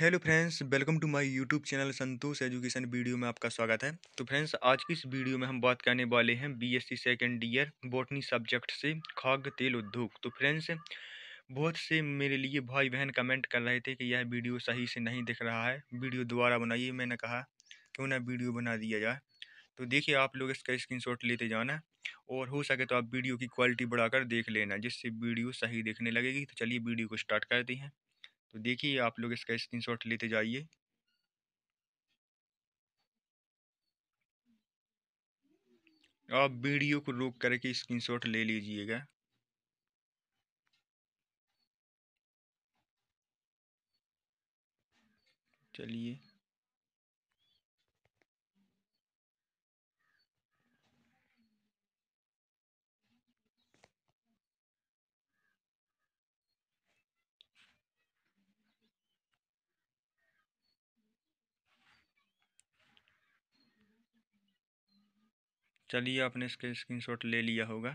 hello friends welcome to my YouTube channel Santosh education video में आपका स्वागत है तो फ्रेंड्स आज की इस वीडियो में हम बात करने वाले हैं BSc second year botany subject से खाग तेल उद्योग तो फ्रेंड्स बहुत से मेरे लिए भाई बहन कमेंट कर रहे थे कि यह वीडियो सही से नहीं दिख रहा है वीडियो दोबारा बनाइए मैंने कहा क्यों ना वीडियो बना दिया जाए तो देखिए आप लोग इसका स्क्रीन लेते जाना और हो सके तो आप वीडियो की क्वालिटी बढ़ाकर देख लेना जिससे वीडियो सही देखने लगेगी तो चलिए वीडियो को स्टार्ट करते हैं तो देखिए आप लोग इसका स्क्रीनशॉट लेते जाइए आप वीडियो को रोक करके स्क्रीनशॉट ले लीजिएगा चलिए चलिए आपने इसके स्क्रीनशॉट ले लिया होगा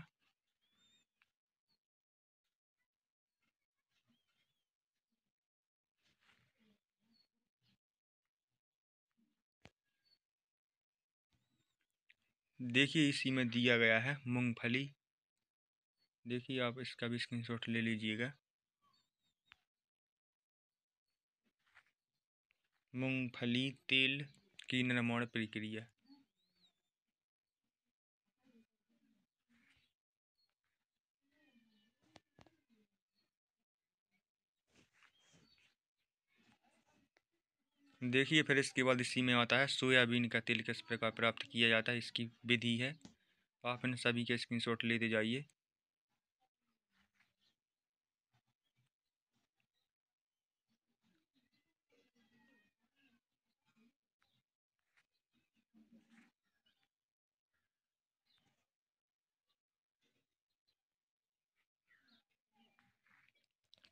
देखिए इसी में दिया गया है मूंगफली देखिए आप इसका भी स्क्रीनशॉट ले लीजिएगा मूंगफली तेल की निर्माण प्रक्रिया देखिए फिर इसके बाद इसी में आता है सोयाबीन का तेल किस प्रकार प्राप्त किया जाता है इसकी विधि है आप इन सभी के स्क्रीनशॉट लेते जाइए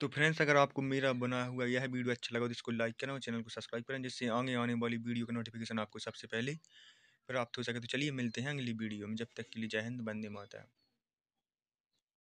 तो फ्रेंड्स अगर आपको मेरा बना हुआ यह वीडियो अच्छा लगा तो इसको लाइक करें और चैनल को सब्सक्राइब करें जिससे आगे आने वाली वीडियो का नोटिफिकेशन आपको सबसे पहले प्राप्त हो सके तो चलिए मिलते हैं अगली वीडियो में जब तक के लिए जय हिंद बंदे माता